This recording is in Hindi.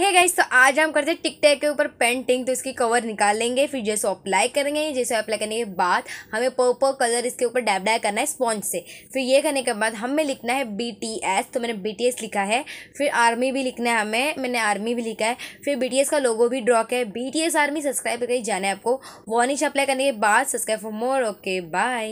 है गाइस तो आज हम करते हैं टिक के ऊपर पेंटिंग तो इसकी कवर निकाल लेंगे फिर जैसे अप्लाई करेंगे जैसे अप्लाई करने के बाद हमें पर्पल कलर इसके ऊपर डैब डैब करना है स्पॉन्ज से फिर ये करने के बाद हमें लिखना है बी टी एस तो मैंने बी टी एस लिखा है फिर आर्मी भी लिखना है हमें मैंने आर्मी भी लिखा है फिर बी टी एस का लोगो भी ड्रॉ किया है B T S army subscribe करके जाना है आपको वॉनिश अप्लाई करने के बाद subscribe for more okay bye